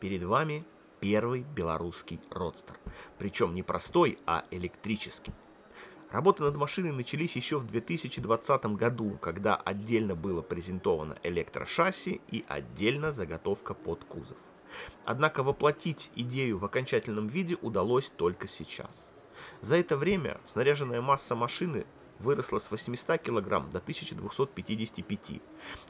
Перед вами первый белорусский родстер. Причем не простой, а электрический. Работы над машиной начались еще в 2020 году, когда отдельно было презентовано электрошасси и отдельно заготовка под кузов. Однако воплотить идею в окончательном виде удалось только сейчас. За это время снаряженная масса машины выросла с 800 кг до 1255.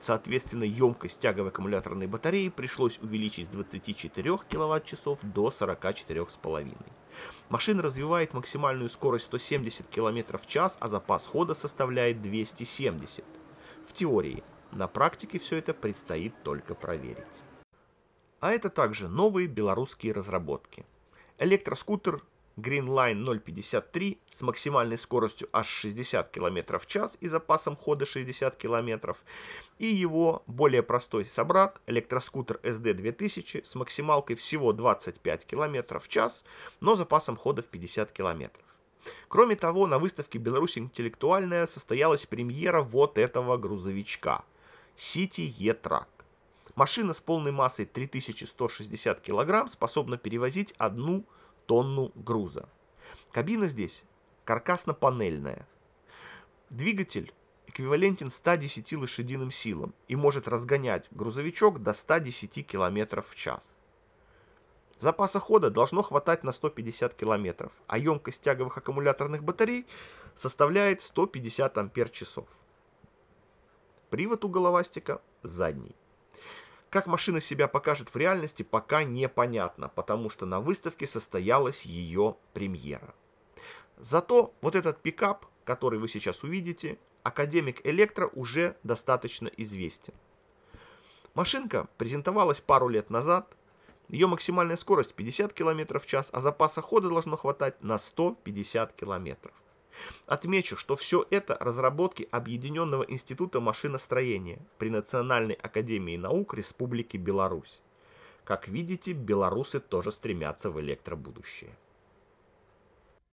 Соответственно, емкость тяговой аккумуляторной батареи пришлось увеличить с 24 кВт-часов до 44,5. Машина развивает максимальную скорость 170 км в час, а запас хода составляет 270. В теории. На практике все это предстоит только проверить. А это также новые белорусские разработки. Электроскутер Greenline 0.53 с максимальной скоростью аж 60 км в час и запасом хода 60 км. И его более простой собрат электроскутер SD2000 с максималкой всего 25 км в час, но запасом хода в 50 км. Кроме того, на выставке «Беларусь интеллектуальная» состоялась премьера вот этого грузовичка – City E-Track. Машина с полной массой 3160 кг способна перевозить одну тонну груза. Кабина здесь каркасно-панельная. Двигатель эквивалентен 110 лошадиным силам и может разгонять грузовичок до 110 км в час. Запаса хода должно хватать на 150 км, а емкость тяговых аккумуляторных батарей составляет 150 ампер-часов. Привод у головастика задний. Как машина себя покажет в реальности, пока непонятно, потому что на выставке состоялась ее премьера. Зато вот этот пикап, который вы сейчас увидите, академик Электро уже достаточно известен. Машинка презентовалась пару лет назад. Ее максимальная скорость 50 км в час, а запаса хода должно хватать на 150 км. Отмечу, что все это разработки Объединенного института машиностроения при Национальной академии наук Республики Беларусь. Как видите, белорусы тоже стремятся в электробудущее.